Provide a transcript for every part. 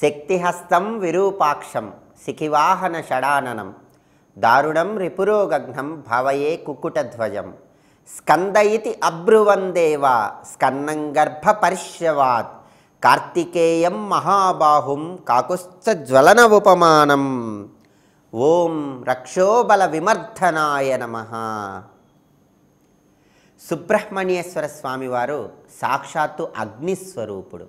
శక్తిహస్తం విరూపాక్షం శిఖివాహన షడాననం దారుణం రిపురోగఘ్నం భవయే కుకుటధ్వజం ఇది అబ్రువందేవ స్కన్నం గర్భ పరిశ్రవాత్ కార్తికేయం మహాబాహుం కాకుస్థజ్వలన ఉపమానం ఓం రక్షోబల విమర్ధనాయ నమ సుబ్రహ్మణ్యేశ్వర స్వామివారు సాక్షాత్తు అగ్నిస్వరూపుడు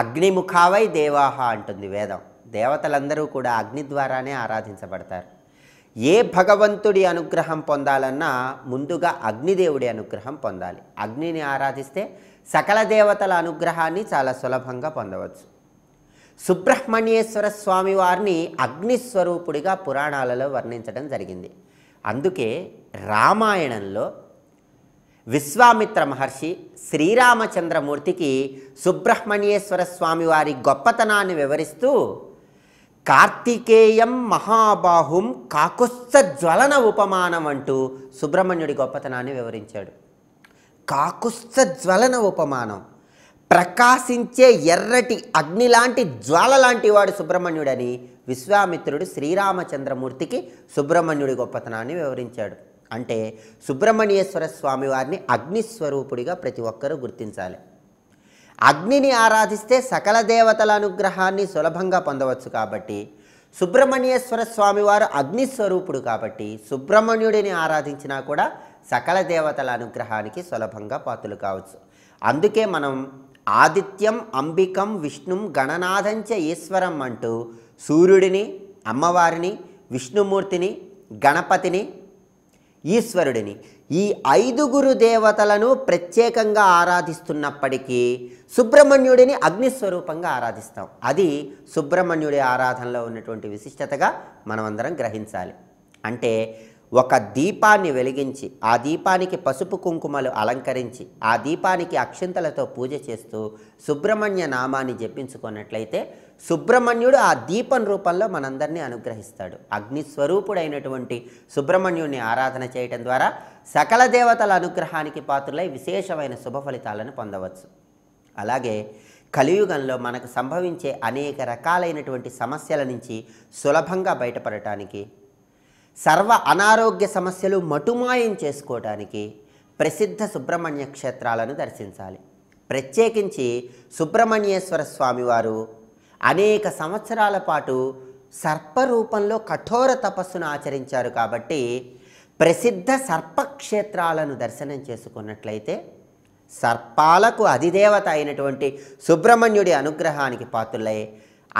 అగ్నిముఖావై దేవాహ అంటుంది వేదం దేవతలందరూ కూడా అగ్ని ద్వారానే ఆరాధించబడతారు ఏ భగవంతుడి అనుగ్రహం పొందాలన్నా ముందుగా అగ్నిదేవుడి అనుగ్రహం పొందాలి అగ్నిని ఆరాధిస్తే సకల దేవతల అనుగ్రహాన్ని చాలా సులభంగా పొందవచ్చు సుబ్రహ్మణ్యేశ్వర స్వామి వారిని అగ్నిస్వరూపుడిగా పురాణాలలో వర్ణించడం జరిగింది అందుకే రామాయణంలో విశ్వామిత్ర మహర్షి శ్రీరామచంద్రమూర్తికి సుబ్రహ్మణ్యేశ్వర స్వామివారి గొప్పతనాన్ని వివరిస్తూ కార్తికేయం మహాబాహుం కాకుస్త జ్వలన ఉపమానం అంటూ సుబ్రహ్మణ్యుడి గొప్పతనాన్ని వివరించాడు కాకుస్త జ్వలన ఉపమానం ప్రకాశించే ఎర్రటి అగ్ని లాంటి జ్వాల లాంటి వాడు సుబ్రహ్మణ్యుడని విశ్వామిత్రుడు శ్రీరామచంద్రమూర్తికి సుబ్రహ్మణ్యుడి గొప్పతనాన్ని వివరించాడు అంటే సుబ్రహ్మణ్యేశ్వర స్వామివారిని అగ్నిస్వరూపుడిగా ప్రతి ఒక్కరూ గుర్తించాలి అగ్నిని ఆరాధిస్తే సకల దేవతల అనుగ్రహాన్ని సులభంగా పొందవచ్చు కాబట్టి సుబ్రహ్మణ్యేశ్వర స్వామివారు అగ్నిస్వరూపుడు కాబట్టి సుబ్రహ్మణ్యుడిని ఆరాధించినా కూడా సకల దేవతల అనుగ్రహానికి సులభంగా పాత్రలు కావచ్చు అందుకే మనం ఆదిత్యం అంబికం విష్ణుం గణనాథంచ ఈశ్వరం అంటూ సూర్యుడిని అమ్మవారిని విష్ణుమూర్తిని గణపతిని ఈశ్వరుడిని ఈ ఐదుగురు దేవతలను ప్రత్యేకంగా ఆరాధిస్తున్నప్పటికీ సుబ్రహ్మణ్యుడిని అగ్నిస్వరూపంగా ఆరాధిస్తాం అది సుబ్రహ్మణ్యుడి ఆరాధనలో ఉన్నటువంటి విశిష్టతగా మనమందరం గ్రహించాలి అంటే ఒక దీపాన్ని వెలిగించి ఆ దీపానికి పసుపు కుంకుమలు అలంకరించి ఆ దీపానికి అక్షింతలతో పూజ చేస్తూ సుబ్రహ్మణ్య నామాన్ని జపించుకున్నట్లయితే సుబ్రహ్మణ్యుడు ఆ దీపం రూపంలో మనందరినీ అనుగ్రహిస్తాడు అగ్నిస్వరూపుడైనటువంటి సుబ్రహ్మణ్యుడిని ఆరాధన చేయటం ద్వారా సకల దేవతల అనుగ్రహానికి పాత్రులై విశేషమైన శుభ ఫలితాలను పొందవచ్చు అలాగే కలియుగంలో మనకు సంభవించే అనేక రకాలైనటువంటి సమస్యల నుంచి సులభంగా బయటపడటానికి సర్వ అనారోగ్య సమస్యలు మటుమాయం చేసుకోవటానికి ప్రసిద్ధ సుబ్రహ్మణ్య క్షేత్రాలను దర్శించాలి ప్రత్యేకించి సుబ్రహ్మణ్యేశ్వర స్వామివారు అనేక సంవత్సరాల పాటు సర్పరూపంలో కఠోర తపస్సును ఆచరించారు కాబట్టి ప్రసిద్ధ సర్పక్షేత్రాలను దర్శనం చేసుకున్నట్లయితే సర్పాలకు అధిదేవత అయినటువంటి సుబ్రహ్మణ్యుడి అనుగ్రహానికి పాత్రులై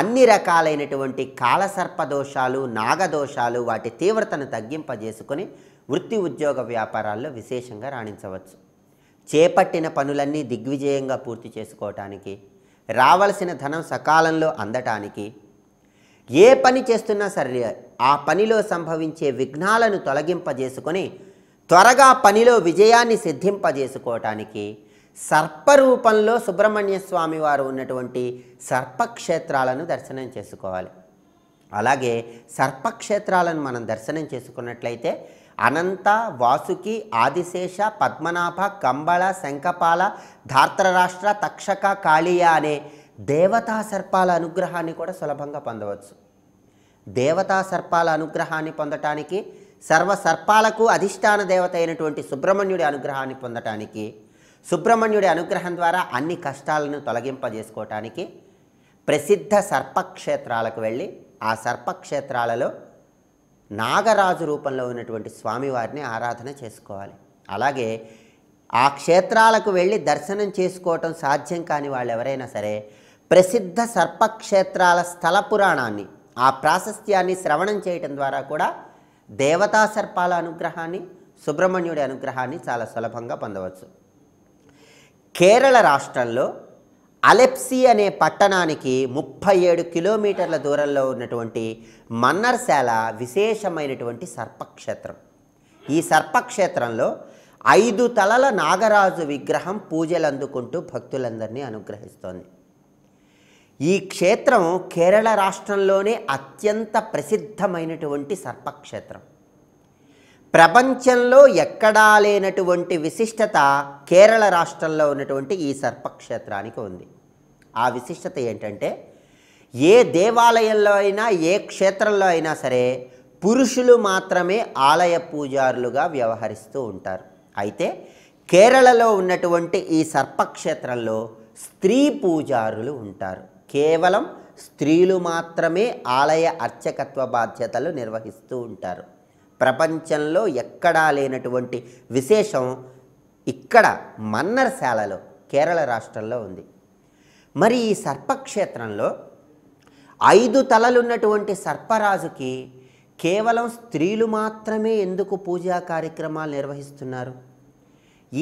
అన్ని రకాలైనటువంటి కాలసర్ప దోషాలు నాగదోషాలు వాటి తీవ్రతను తగ్గింపజేసుకొని వృత్తి ఉద్యోగ వ్యాపారాల్లో విశేషంగా రాణించవచ్చు చేపట్టిన పనులన్నీ దిగ్విజయంగా పూర్తి చేసుకోవటానికి రావలసిన ధనం సకాలంలో అందటానికి ఏ పని చేస్తున్నా సరే ఆ పనిలో సంభవించే విఘ్నాలను తొలగింపజేసుకొని త్వరగా పనిలో విజయాన్ని సిద్ధింపజేసుకోవటానికి సర్పరూపంలో సుబ్రహ్మణ్య స్వామి వారు ఉన్నటువంటి సర్పక్షేత్రాలను దర్శనం చేసుకోవాలి అలాగే సర్పక్షేత్రాలను మనం దర్శనం చేసుకున్నట్లయితే అనంత వాసుకి ఆదిశేష పద్మనాభ కంబళ శంఖపాల ధార్తరాష్ట్ర తక్షక కాళీయ అనే దేవతా సర్పాల అనుగ్రహాన్ని కూడా సులభంగా పొందవచ్చు దేవతా సర్పాల అనుగ్రహాన్ని పొందటానికి సర్వ సర్పాలకు అధిష్టాన దేవత అయినటువంటి సుబ్రహ్మణ్యుడి అనుగ్రహాన్ని పొందటానికి సుబ్రహ్మణ్యుడి అనుగ్రహం ద్వారా అన్ని కష్టాలను తొలగింపజేసుకోవటానికి ప్రసిద్ధ సర్పక్షేత్రాలకు వెళ్ళి ఆ సర్పక్షేత్రాలలో నాగరాజు రూపంలో ఉన్నటువంటి స్వామివారిని ఆరాధన చేసుకోవాలి అలాగే ఆ క్షేత్రాలకు వెళ్ళి దర్శనం చేసుకోవటం సాధ్యం కాని వాళ్ళు ఎవరైనా సరే ప్రసిద్ధ సర్పక్షేత్రాల స్థల పురాణాన్ని ఆ ప్రాశస్త్యాన్ని శ్రవణం చేయటం ద్వారా కూడా దేవతా సర్పాల అనుగ్రహాన్ని సుబ్రహ్మణ్యుడి అనుగ్రహాన్ని చాలా సులభంగా పొందవచ్చు కేరళ రాష్ట్రంలో అలెప్సీ అనే పట్టణానికి ముప్పై ఏడు కిలోమీటర్ల దూరంలో ఉన్నటువంటి మన్నర్శాల విశేషమైనటువంటి సర్పక్షేత్రం ఈ సర్పక్షేత్రంలో ఐదు తలల నాగరాజు విగ్రహం పూజలు అందుకుంటూ భక్తులందరినీ అనుగ్రహిస్తోంది ఈ క్షేత్రం కేరళ రాష్ట్రంలోనే అత్యంత ప్రసిద్ధమైనటువంటి సర్పక్షేత్రం ప్రపంచంలో ఎక్కడా లేనటువంటి విశిష్టత కేరళ రాష్ట్రంలో ఉన్నటువంటి ఈ సర్పక్షేత్రానికి ఉంది ఆ విశిష్టత ఏంటంటే ఏ దేవాలయంలో అయినా ఏ క్షేత్రంలో అయినా సరే పురుషులు మాత్రమే ఆలయ పూజారులుగా వ్యవహరిస్తూ ఉంటారు అయితే కేరళలో ఉన్నటువంటి ఈ సర్పక్షేత్రంలో స్త్రీ పూజారులు ఉంటారు కేవలం స్త్రీలు మాత్రమే ఆలయ అర్చకత్వ బాధ్యతలు నిర్వహిస్తూ ఉంటారు ప్రపంచంలో ఎక్కడా లేనటువంటి విశేషం ఇక్కడ మన్నర్శాలలో కేరళ రాష్ట్రంలో ఉంది మరి ఈ సర్పక్షేత్రంలో ఐదు తలలున్నటువంటి సర్పరాజుకి కేవలం స్త్రీలు మాత్రమే ఎందుకు పూజా కార్యక్రమాలు నిర్వహిస్తున్నారు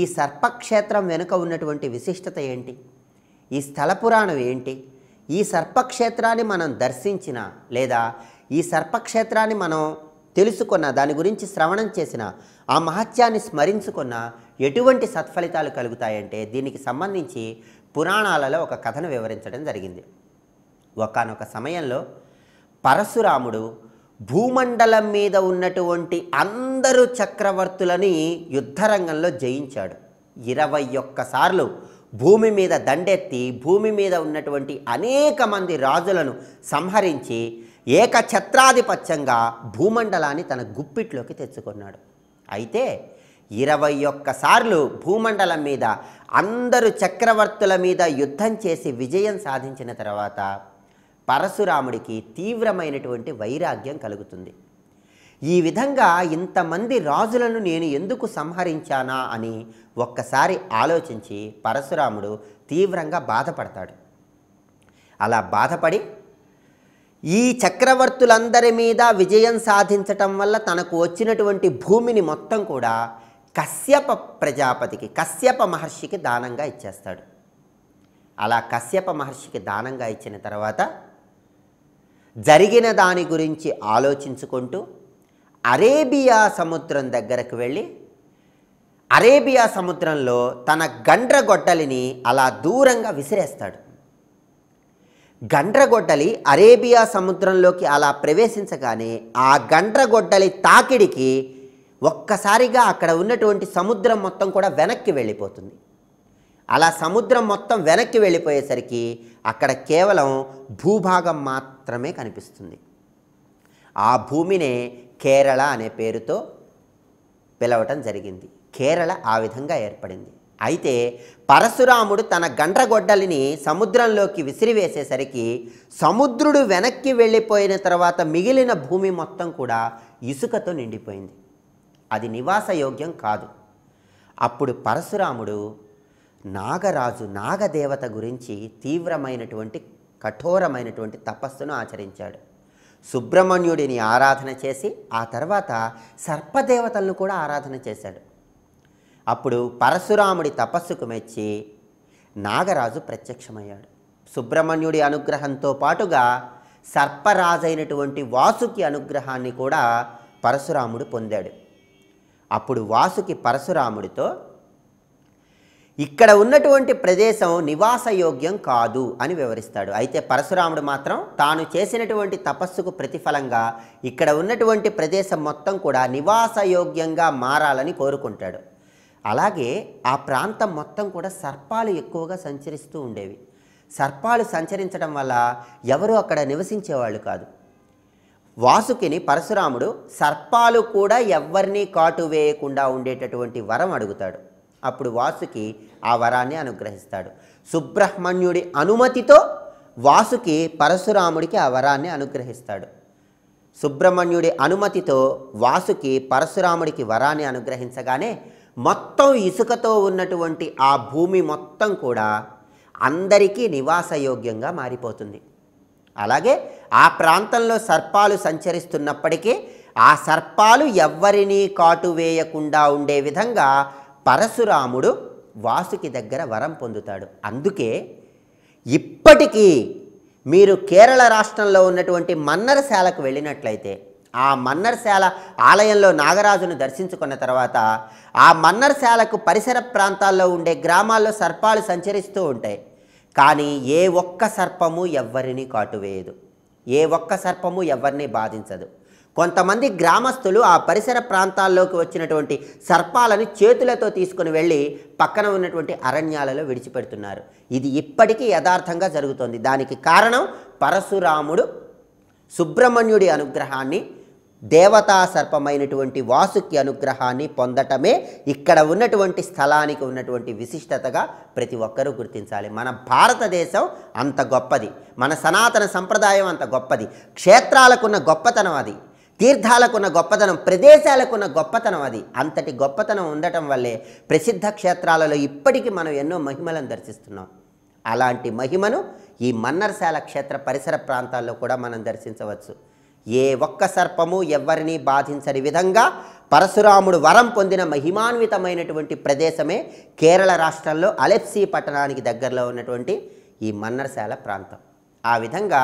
ఈ సర్పక్షేత్రం వెనుక ఉన్నటువంటి విశిష్టత ఏంటి ఈ స్థల పురాణం ఏంటి ఈ సర్పక్షేత్రాన్ని మనం దర్శించిన లేదా ఈ సర్పక్షేత్రాన్ని మనం తెలుసుకున్న దాని గురించి శ్రవణం చేసిన ఆ మహత్యాన్ని స్మరించుకున్న ఎటువంటి సత్ఫలితాలు కలుగుతాయంటే దీనికి సంబంధించి పురాణాలలో ఒక కథను వివరించడం జరిగింది ఒకనొక సమయంలో పరశురాముడు భూమండలం మీద ఉన్నటువంటి అందరు చక్రవర్తులని యుద్ధరంగంలో జయించాడు ఇరవై ఒక్కసార్లు భూమి మీద దండెత్తి భూమి మీద ఉన్నటువంటి అనేక మంది రాజులను సంహరించి ఏకఛత్రాధిపత్యంగా భూమండలాన్ని తన గుప్పిట్లోకి తెచ్చుకున్నాడు అయితే ఇరవై ఒక్కసార్లు భూమండలం మీద అందరు చక్రవర్తుల మీద యుద్ధం చేసి విజయం సాధించిన తర్వాత పరశురాముడికి తీవ్రమైనటువంటి వైరాగ్యం కలుగుతుంది ఈ విధంగా ఇంతమంది రాజులను నేను ఎందుకు సంహరించానా అని ఒక్కసారి ఆలోచించి పరశురాముడు తీవ్రంగా బాధపడతాడు అలా బాధపడి ఈ చక్రవర్తులందరి మీద విజయం సాధించటం వల్ల తనకు వచ్చినటువంటి భూమిని మొత్తం కూడా కశ్యప ప్రజాపతికి కశ్యప మహర్షికి దానంగా ఇచ్చేస్తాడు అలా కశ్యప మహర్షికి దానంగా ఇచ్చిన తర్వాత జరిగిన దాని గురించి ఆలోచించుకుంటూ అరేబియా సముద్రం దగ్గరకు వెళ్ళి అరేబియా సముద్రంలో తన గండ్రగొడ్డలిని అలా దూరంగా విసిరేస్తాడు గండ్రగొడ్డలి అరేబియా సముద్రంలోకి అలా ప్రవేశించగానే ఆ గండ్రగొడ్డలి తాకిడికి ఒక్కసారిగా అక్కడ ఉన్నటువంటి సముద్రం మొత్తం కూడా వెనక్కి వెళ్ళిపోతుంది అలా సముద్రం మొత్తం వెనక్కి వెళ్ళిపోయేసరికి అక్కడ కేవలం భూభాగం మాత్రమే కనిపిస్తుంది ఆ భూమినే కేరళ అనే పేరుతో పిలవటం జరిగింది కేరళ ఆ విధంగా ఏర్పడింది అయితే పరశురాముడు తన గండ్రగొడ్డలిని సముద్రంలోకి విసిరివేసేసరికి సముద్రుడు వెనక్కి వెళ్ళిపోయిన తర్వాత మిగిలిన భూమి మొత్తం కూడా ఇసుకతో నిండిపోయింది అది నివాసయోగ్యం కాదు అప్పుడు పరశురాముడు నాగరాజు నాగదేవత గురించి తీవ్రమైనటువంటి కఠోరమైనటువంటి తపస్సును ఆచరించాడు సుబ్రహ్మణ్యుడిని ఆరాధన చేసి ఆ తర్వాత సర్పదేవతలను కూడా ఆరాధన చేశాడు అప్పుడు పరశురాముడి తపస్సుకు మెచ్చి నాగరాజు ప్రత్యక్షమయ్యాడు సుబ్రహ్మణ్యుడి అనుగ్రహంతో పాటుగా సర్పరాజైనటువంటి వాసుకి అనుగ్రహాన్ని కూడా పరశురాముడు పొందాడు అప్పుడు వాసుకి పరశురాముడితో ఇక్కడ ఉన్నటువంటి ప్రదేశం నివాసయోగ్యం కాదు అని వివరిస్తాడు అయితే పరశురాముడు మాత్రం తాను చేసినటువంటి తపస్సుకు ప్రతిఫలంగా ఇక్కడ ఉన్నటువంటి ప్రదేశం మొత్తం కూడా నివాసయోగ్యంగా మారాలని కోరుకుంటాడు అలాగే ఆ ప్రాంతం మొత్తం కూడా సర్పాలు ఎక్కువగా సంచరిస్తూ ఉండేవి సర్పాలు సంచరించడం వల్ల ఎవరు అక్కడ నివసించేవాళ్ళు కాదు వాసుకిని పరశురాముడు సర్పాలు కూడా ఎవరినీ కాటు వేయకుండా ఉండేటటువంటి వరం అడుగుతాడు అప్పుడు వాసుకి ఆ వరాన్ని అనుగ్రహిస్తాడు సుబ్రహ్మణ్యుడి అనుమతితో వాసుకి పరశురాముడికి ఆ వరాన్ని అనుగ్రహిస్తాడు సుబ్రహ్మణ్యుడి అనుమతితో వాసుకి పరశురాముడికి వరాన్ని అనుగ్రహించగానే మొత్తం ఇసుకతో ఉన్నటువంటి ఆ భూమి మొత్తం కూడా అందరికీ నివాసయోగ్యంగా మారిపోతుంది అలాగే ఆ ప్రాంతంలో సర్పాలు సంచరిస్తున్నప్పటికీ ఆ సర్పాలు ఎవ్వరినీ కాటు వేయకుండా ఉండే విధంగా పరశురాముడు వాసుకి దగ్గర వరం పొందుతాడు అందుకే ఇప్పటికీ మీరు కేరళ రాష్ట్రంలో ఉన్నటువంటి మన్నరశాలకు వెళ్ళినట్లయితే ఆ మన్నర్శాల ఆలయంలో నాగరాజును దర్శించుకున్న తర్వాత ఆ మన్నర్శాలకు పరిసర ప్రాంతాల్లో ఉండే గ్రామాల్లో సర్పాలు సంచరిస్తూ ఉంటాయి కానీ ఏ ఒక్క సర్పము ఎవ్వరిని కాటువేయదు ఏ ఒక్క సర్పము ఎవరిని బాధించదు కొంతమంది గ్రామస్తులు ఆ పరిసర ప్రాంతాల్లోకి వచ్చినటువంటి సర్పాలను చేతులతో తీసుకుని వెళ్ళి పక్కన ఉన్నటువంటి అరణ్యాలలో విడిచిపెడుతున్నారు ఇది ఇప్పటికీ యథార్థంగా జరుగుతోంది దానికి కారణం పరశురాముడు సుబ్రహ్మణ్యుడి అనుగ్రహాన్ని దేవతా సర్పమైనటువంటి వాసుకి అనుగ్రహాన్ని పొందటమే ఇక్కడ ఉన్నటువంటి స్థలానికి ఉన్నటువంటి విశిష్టతగా ప్రతి ఒక్కరూ గుర్తించాలి మన భారతదేశం అంత గొప్పది మన సనాతన సంప్రదాయం అంత గొప్పది క్షేత్రాలకున్న గొప్పతనం అది తీర్థాలకున్న గొప్పతనం ప్రదేశాలకున్న గొప్పతనం అది అంతటి గొప్పతనం ఉండటం వల్లే ప్రసిద్ధ క్షేత్రాలలో ఇప్పటికీ మనం ఎన్నో మహిమలను దర్శిస్తున్నాం అలాంటి మహిమను ఈ మన్నర్శాల క్షేత్ర పరిసర ప్రాంతాల్లో కూడా మనం దర్శించవచ్చు ఏ ఒక్క సర్పము ఎవరిని బాధించని విధంగా పరశురాముడు వరం పొందిన మహిమాన్వితమైనటువంటి ప్రదేశమే కేరళ రాష్ట్రంలో అలెప్సీ పట్టణానికి దగ్గరలో ఉన్నటువంటి ఈ మన్నరశాల ప్రాంతం ఆ విధంగా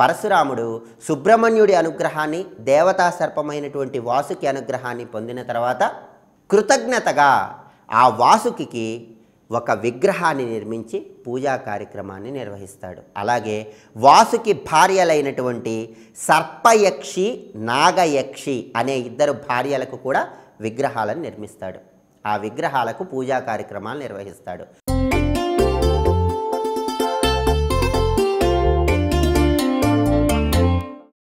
పరశురాముడు సుబ్రహ్మణ్యుడి అనుగ్రహాన్ని దేవతా సర్పమైనటువంటి వాసుకి అనుగ్రహాన్ని పొందిన తర్వాత కృతజ్ఞతగా ఆ వాసుకి ఒక విగ్రహాన్ని నిర్మించి పూజా కార్యక్రమాన్ని నిర్వహిస్తాడు అలాగే వాసుకి భార్యలైనటువంటి సర్పయక్షి నాగయక్షి అనే ఇద్దరు భార్యలకు కూడా విగ్రహాలను నిర్మిస్తాడు ఆ విగ్రహాలకు పూజా కార్యక్రమాలు నిర్వహిస్తాడు